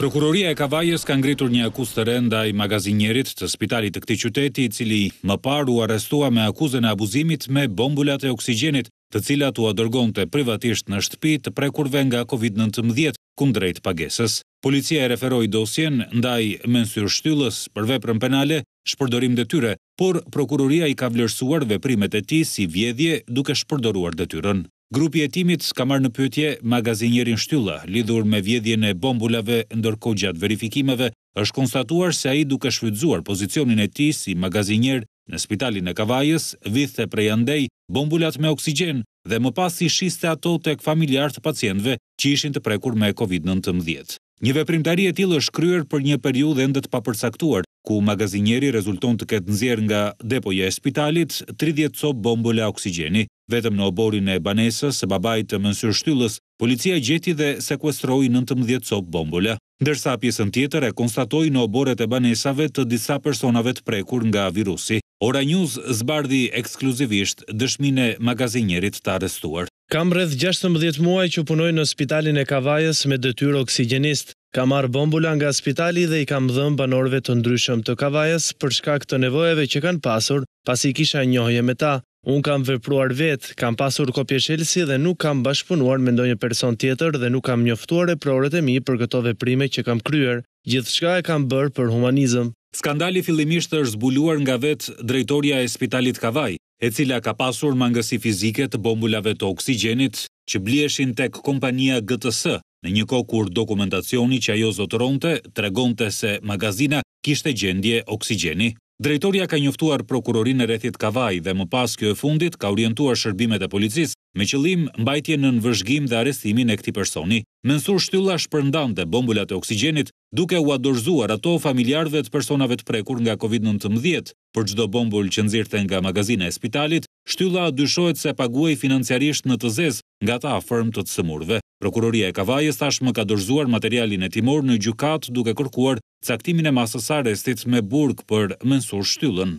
Prokuroria e Kavajës ka ngritur një akuzë të re ndaj magazinierit të spitalit të këtij qyteti, i cili më parë u arrestua me akuzën e abuzimit me bombulat e oksigjenit, të cilat u dërgonte privatisht në shtëpi të prekurve nga COVID-19 kundrejt pagesës. Policia e referoi dosjen ndaj Mensyr Shtyllës për veprën penale shpërdorim detyre, por prokuroria i ka vlerësuar veprimet e tij si vjedhje duke shpërdoruar detyrën. Grupi e timit ka marrë në pëtje magazinjerin shtylla, lidhur me vjedhjen e bombulave ndërko gjatë verifikimeve, është konstatuar se a i duke shfrydzuar pozicionin e ti si magazinjer në spitalin e Kavajës, vithë prej andej bombulat me oksigen dhe më pas i shiste ato të familjar të pacientve që ishin të prekur me COVID-19. Një veprimtari e tilë është kryer për një periud dhe ndët papërsaktuar, ku magazinjeri rezulton të ketë nëzjer nga depoja e spitalit 30 co bombule oksigeni, Vetëm në oborin e banesës, se babaj të mënsur shtyllës, policia gjeti dhe sekuestroi 19 copë bombole. Ndërsa pjesën tjetër e konstatoi në oboret e banesave të disa personave të prekur nga virusi. Ora News zbardhi ekskluzivisht dëshmine magazinjerit të arestuar. Kam rreth 16 muaj që punoj në spitalin e Kavajës me detyrë oksigenist. Kam marr bombula nga spitali dhe i kam dhënë banorëve të ndryshëm të Kavajës për shkak të nevojave që kanë pasur, pasi kisha njohje me ta. Unë kam vepruar vetë, kam pasur kopje qelsi dhe nuk kam bashkëpunuar me ndonjë person tjetër dhe nuk kam njoftuar e prorët e mi për këto veprime që kam kryer. Gjithë shka e kam bërë për humanizëm. Skandali fillimisht është zbuluar nga vetë drejtoria e spitalit Kavaj, e cila ka pasur mangësi fizike të bombullave të oksigenit që blieshin tek kompania GTS, në një kohë kur dokumentacioni që ajo zotëronte tregonte se magazina kishte gjendje oksigeni. Drejtoria ka njoftuar prokurorin e rethit Kavaj dhe më pas kjo e fundit ka orientuar shërbimet e policis me qëlim mbajtje në nënvëshgim dhe arestimin e këti personi. Mënsur shtylla shpërndan dhe bombullat e oksigenit duke u adorzuar ato familjarve të personave të prekur nga COVID-19 për gjdo bombull që nëzirëte nga magazina e spitalit, shtylla dyshojt se paguaj financiarisht në të zezë nga ta afërm të të sëmurve. Prokuroria e Kavajës tashmë ka dorzuar materialin e timor në gjukat duke kërkuar caktimin e masës arestit me burg për mensur shtyllën.